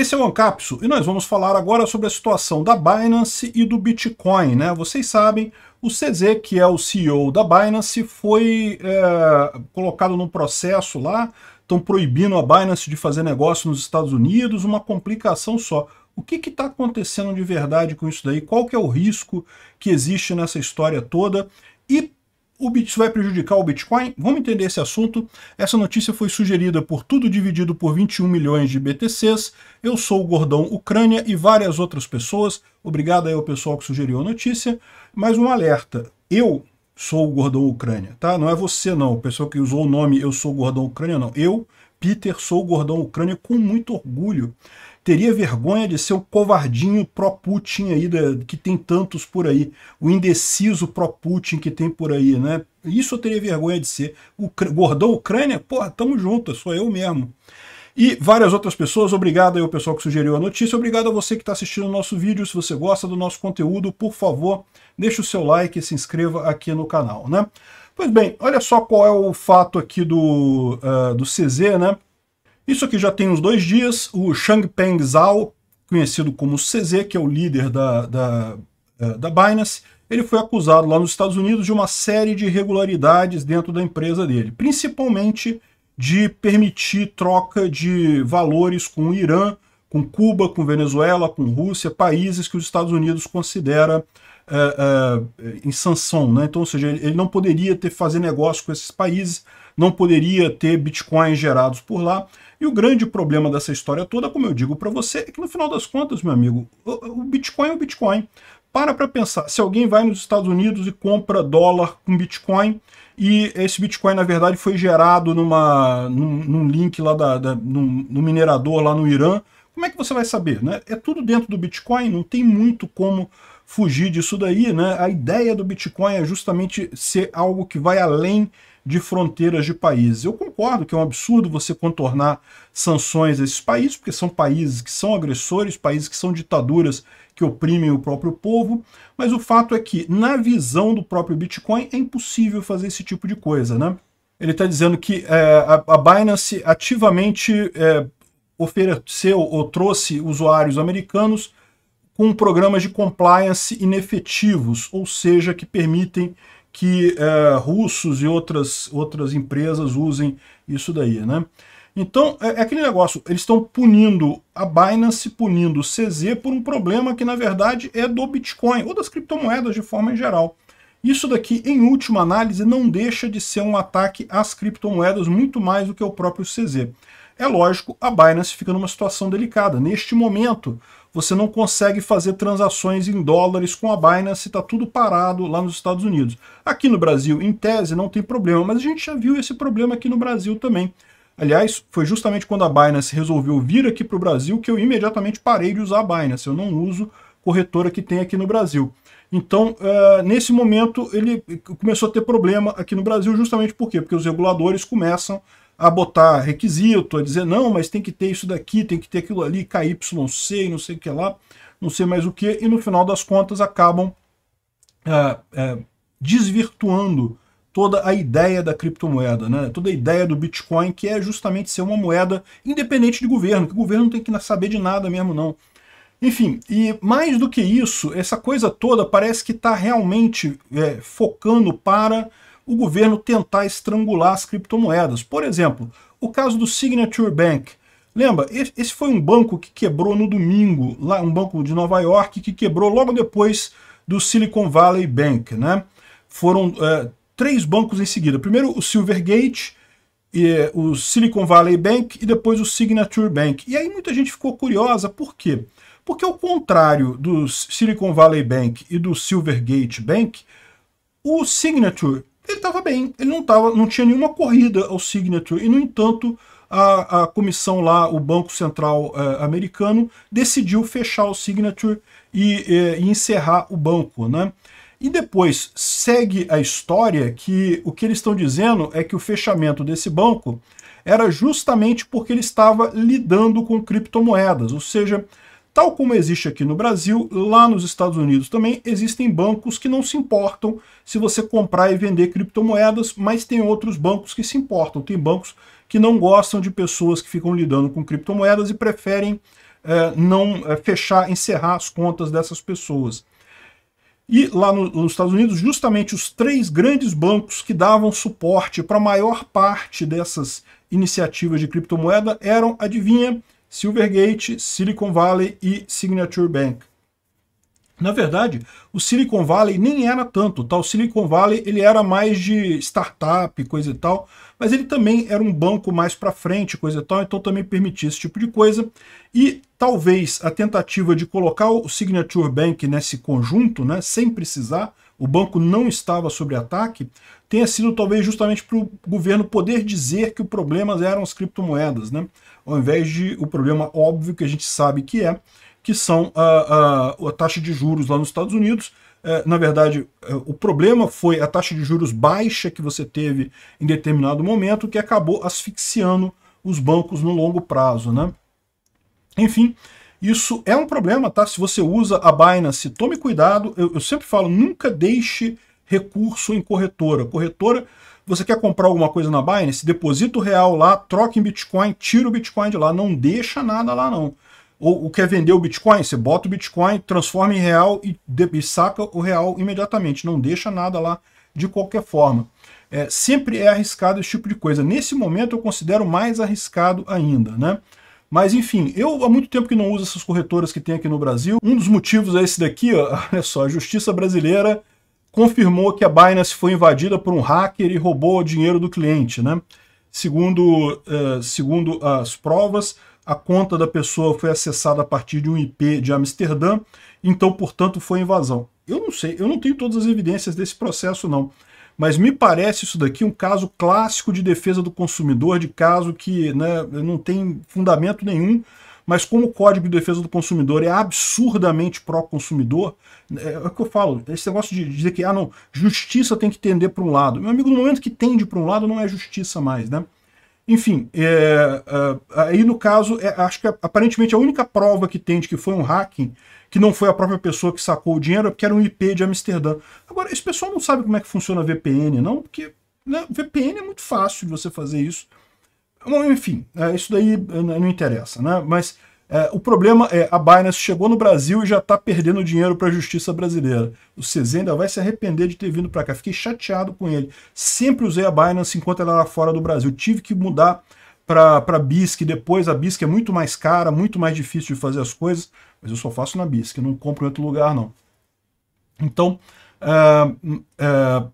Esse é o Ancapsu e nós vamos falar agora sobre a situação da Binance e do Bitcoin. Né? Vocês sabem, o CZ, que é o CEO da Binance, foi é, colocado num processo lá, estão proibindo a Binance de fazer negócio nos Estados Unidos, uma complicação só. O que está acontecendo de verdade com isso daí? Qual que é o risco que existe nessa história toda? O Bits vai prejudicar o Bitcoin? Vamos entender esse assunto. Essa notícia foi sugerida por Tudo Dividido por 21 milhões de BTCs. Eu sou o Gordão Ucrânia e várias outras pessoas. Obrigado aí ao pessoal que sugeriu a notícia. Mais um alerta. Eu sou o Gordão Ucrânia, tá? Não é você não, o pessoal que usou o nome Eu sou o Gordão Ucrânia, não. Eu, Peter, sou o Gordão Ucrânia com muito orgulho teria vergonha de ser o covardinho pró-Putin aí, da, que tem tantos por aí, o indeciso pró-Putin que tem por aí, né? Isso eu teria vergonha de ser. O gordão Ucrânia, porra, tamo junto, sou eu mesmo. E várias outras pessoas, obrigado aí ao pessoal que sugeriu a notícia, obrigado a você que está assistindo o nosso vídeo, se você gosta do nosso conteúdo, por favor, deixe o seu like e se inscreva aqui no canal, né? Pois bem, olha só qual é o fato aqui do, uh, do CZ, né? Isso aqui já tem uns dois dias, o Changpeng Zhao, conhecido como CZ, que é o líder da, da, eh, da Binance, ele foi acusado lá nos Estados Unidos de uma série de irregularidades dentro da empresa dele, principalmente de permitir troca de valores com o Irã, com Cuba, com Venezuela, com Rússia, países que os Estados Unidos considera uh, uh, em sanção, né? Então, ou seja, ele, ele não poderia ter fazer negócio com esses países, não poderia ter bitcoins gerados por lá. E o grande problema dessa história toda, como eu digo para você, é que no final das contas, meu amigo, o, o Bitcoin é o Bitcoin. Para para pensar, se alguém vai nos Estados Unidos e compra dólar com Bitcoin, e esse Bitcoin, na verdade, foi gerado numa, num, num link lá da, da num, minerador lá no Irã, como é que você vai saber? Né? É tudo dentro do Bitcoin, não tem muito como fugir disso daí, né? A ideia do Bitcoin é justamente ser algo que vai além de fronteiras de países. Eu concordo que é um absurdo você contornar sanções a esses países, porque são países que são agressores, países que são ditaduras que oprimem o próprio povo, mas o fato é que, na visão do próprio Bitcoin, é impossível fazer esse tipo de coisa, né? Ele está dizendo que é, a, Binance ativamente é, ofereceu ou trouxe usuários americanos com programas de compliance inefetivos, ou seja, que permitem que é, russos e outras, outras empresas usem isso daí, né? Então, é, é aquele negócio, eles estão punindo a Binance, punindo o CZ por um problema que, na verdade, é do Bitcoin, ou das criptomoedas de forma em geral. Isso daqui, em última análise, não deixa de ser um ataque às criptomoedas muito mais do que o próprio CZ. É lógico, a Binance fica numa situação delicada. Neste momento, você não consegue fazer transações em dólares com a Binance, está tudo parado lá nos Estados Unidos. Aqui no Brasil, em tese, não tem problema, mas a gente já viu esse problema aqui no Brasil também. Aliás, foi justamente quando a Binance resolveu vir aqui para o Brasil que eu imediatamente parei de usar a Binance. Eu não uso corretora que tem aqui no Brasil. Então, uh, nesse momento, ele começou a ter problema aqui no Brasil justamente por quê? Porque os reguladores começam a botar requisito, a dizer não, mas tem que ter isso daqui, tem que ter aquilo ali, KYC e não sei o que lá, não sei mais o que, e no final das contas acabam é, é, desvirtuando toda a ideia da criptomoeda, né? toda a ideia do Bitcoin, que é justamente ser uma moeda independente de governo, que o governo não tem que saber de nada mesmo não. Enfim, e mais do que isso, essa coisa toda parece que está realmente é, focando para o governo tentar estrangular as criptomoedas. Por exemplo, o caso do Signature Bank. Lembra, esse foi um banco que quebrou no domingo, lá um banco de Nova York que quebrou logo depois do Silicon Valley Bank. Né? Foram é, três bancos em seguida. Primeiro o Silvergate, e, o Silicon Valley Bank e depois o Signature Bank. E aí muita gente ficou curiosa, por quê? Porque ao contrário do Silicon Valley Bank e do Silvergate Bank, o Signature ele estava bem. Ele não, tava, não tinha nenhuma corrida ao signature. E, no entanto, a, a comissão lá, o Banco Central eh, americano, decidiu fechar o signature e, eh, e, encerrar o banco. Né? E depois segue a história que o que eles estão dizendo é que o fechamento desse banco era justamente porque ele estava lidando com criptomoedas, ou seja, Tal como existe aqui no Brasil, lá nos Estados Unidos também existem bancos que não se importam se você comprar e vender criptomoedas, mas tem outros bancos que se importam. Tem bancos que não gostam de pessoas que ficam lidando com criptomoedas e preferem eh, não eh, fechar, encerrar as contas dessas pessoas. E lá no, nos Estados Unidos, justamente os três grandes bancos que davam suporte para a maior parte dessas iniciativas de criptomoeda eram, adivinha, Silvergate, Silicon Valley e Signature Bank. Na verdade, o Silicon Valley nem era tanto, tá? O Silicon Valley ele era mais de startup, coisa e tal, mas ele também era um banco mais para frente, coisa e tal, então também permitia esse tipo de coisa. E talvez a tentativa de colocar o Signature Bank nesse conjunto, né, sem precisar, o banco não estava sob ataque, tenha sido talvez justamente para o governo poder dizer que o problema eram as criptomoedas, né? ao invés de o problema óbvio que a gente sabe que é, que são a, ah, a, ah, a taxa de juros lá nos Estados Unidos. É, na verdade, é, o problema foi a taxa de juros baixa que você teve em determinado momento, que acabou asfixiando os bancos no longo prazo. Né? Enfim, isso é um problema, tá? Se você usa a Binance, tome cuidado. Eu, eu sempre falo, nunca deixe recurso em corretora. Corretora você quer comprar alguma coisa na Binance? Deposita o real lá, troca em Bitcoin, tira o Bitcoin de lá, não deixa nada lá não. Ou, ou quer vender o Bitcoin? Você bota o Bitcoin, transforma em real e, de, e saca o real imediatamente. Não deixa nada lá de qualquer forma. É, sempre é arriscado esse tipo de coisa. Nesse momento eu considero mais arriscado ainda, né? Mas enfim, eu há muito tempo que não uso essas corretoras que tem aqui no Brasil. Um dos motivos é esse daqui, ó, olha só, a justiça brasileira confirmou que a Binance foi invadida por um hacker e roubou o dinheiro do cliente. Né? Segundo, uh, segundo as provas, a conta da pessoa foi acessada a partir de um IP de Amsterdã, então, portanto, foi invasão. Eu não sei, eu não tenho todas as evidências desse processo, não. Mas me parece isso daqui um caso clássico de defesa do consumidor, de caso que né, não tem fundamento nenhum mas como o Código de Defesa do Consumidor é absurdamente pró-consumidor, é, é, o que eu falo, esse negócio de dizer que ah, não, justiça tem que tender para um lado. Meu amigo, no momento que tende para um lado, não é justiça mais, né? Enfim, é, é, aí no caso, é, acho que aparentemente a única prova que tem de que foi um hacking, que não foi a própria pessoa que sacou o dinheiro, é porque era um IP de Amsterdã. Agora, esse pessoal não sabe como é que funciona a VPN, não, porque né, VPN é muito fácil de você fazer isso. Bom, enfim, é, isso daí é, não interessa, né? Mas é, o problema é a Binance chegou no Brasil e já está perdendo dinheiro para a justiça brasileira. O CZ ainda vai se arrepender de ter vindo para cá. Fiquei chateado com ele. Sempre usei a Binance enquanto ela era fora do Brasil. Tive que mudar para a BISC depois. A BISC é muito mais cara, muito mais difícil de fazer as coisas, mas eu só faço na BISC, não compro em outro lugar, não. Então, é, é,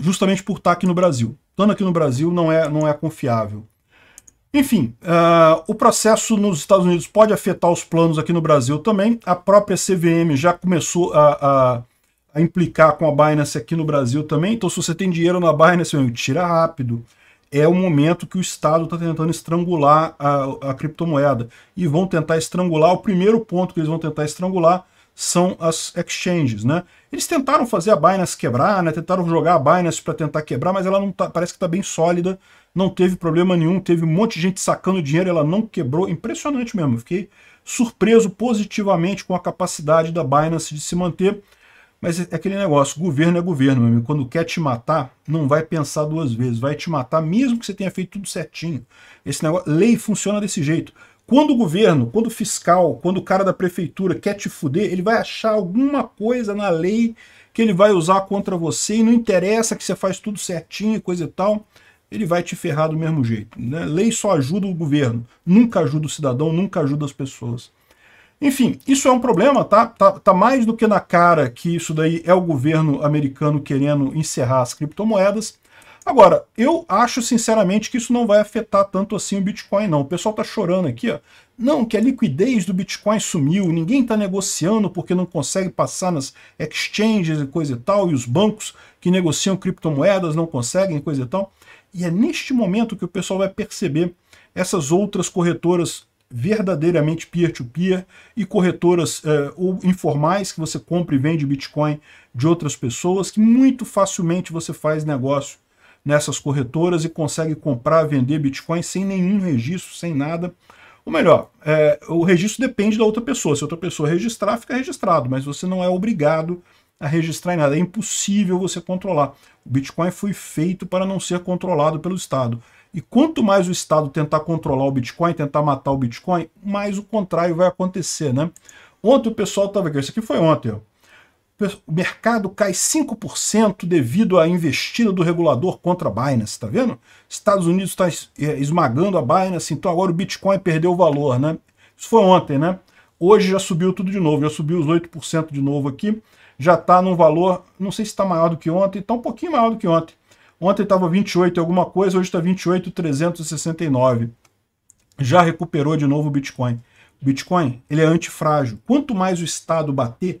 justamente por estar tá aqui no Brasil estando aqui no Brasil, não é, não é confiável. Enfim, uh, o processo nos Estados Unidos pode afetar os planos aqui no Brasil também. A própria CVM já começou a, a, a implicar com a Binance aqui no Brasil também. Então, se você tem dinheiro na Binance, meu, tira rápido. É o momento que o Estado está tentando estrangular a, a criptomoeda. E vão tentar estrangular. O primeiro ponto que eles vão tentar estrangular são as exchanges, né? Eles tentaram fazer a Binance quebrar, né? Tentaram jogar a Binance para tentar quebrar, mas ela não tá, parece que está bem sólida, não teve problema nenhum, teve um monte de gente sacando dinheiro, ela não quebrou, impressionante mesmo. Fiquei surpreso positivamente com a capacidade da Binance de se manter. Mas é, é aquele negócio, governo é governo, meu amigo. Quando quer te matar, não vai pensar duas vezes, vai te matar mesmo que você tenha feito tudo certinho. Esse negócio, lei funciona desse jeito. Quando o governo, quando o fiscal, quando o cara da prefeitura quer te fuder, ele vai achar alguma coisa na lei que ele vai usar contra você e não interessa que você faz tudo certinho, coisa e tal, ele vai te ferrar do mesmo jeito. Né? Lei só ajuda o governo, nunca ajuda o cidadão, nunca ajuda as pessoas. Enfim, isso é um problema, tá? tá? Tá mais do que na cara que isso daí é o governo americano querendo encerrar as criptomoedas. Agora, eu acho sinceramente que isso não vai afetar tanto assim o Bitcoin, não. O pessoal está chorando aqui, ó. Não, que a liquidez do Bitcoin sumiu, ninguém está negociando porque não consegue passar nas exchanges e coisa e tal, e os bancos que negociam criptomoedas não conseguem, coisa e tal. E é neste momento que o pessoal vai perceber essas outras corretoras verdadeiramente peer-to-peer -peer, e corretoras eh, ou informais que você compra e vende Bitcoin de outras pessoas, que muito facilmente você faz negócio nessas corretoras e consegue comprar, vender Bitcoin sem nenhum registro, sem nada. Ou melhor, é, o registro depende da outra pessoa. Se outra pessoa registrar, fica registrado, mas você não é obrigado a registrar em nada. É impossível você controlar. O Bitcoin foi feito para não ser controlado pelo Estado. E quanto mais o Estado tentar controlar o Bitcoin, tentar matar o Bitcoin, mais o contrário vai acontecer, né? Ontem o pessoal estava aqui, isso aqui foi ontem, ó o mercado cai 5% devido à investida do regulador contra a Binance, tá vendo? Estados Unidos está é, esmagando a Binance, então agora o Bitcoin perdeu o valor, né? Isso foi ontem, né? Hoje já subiu tudo de novo, já subiu os 8% de novo aqui, já está num valor, não sei se está maior do que ontem, está um pouquinho maior do que ontem. Ontem estava 28 alguma coisa, hoje está 28,369. Já recuperou de novo o Bitcoin. O Bitcoin, ele é antifrágil. Quanto mais o Estado bater,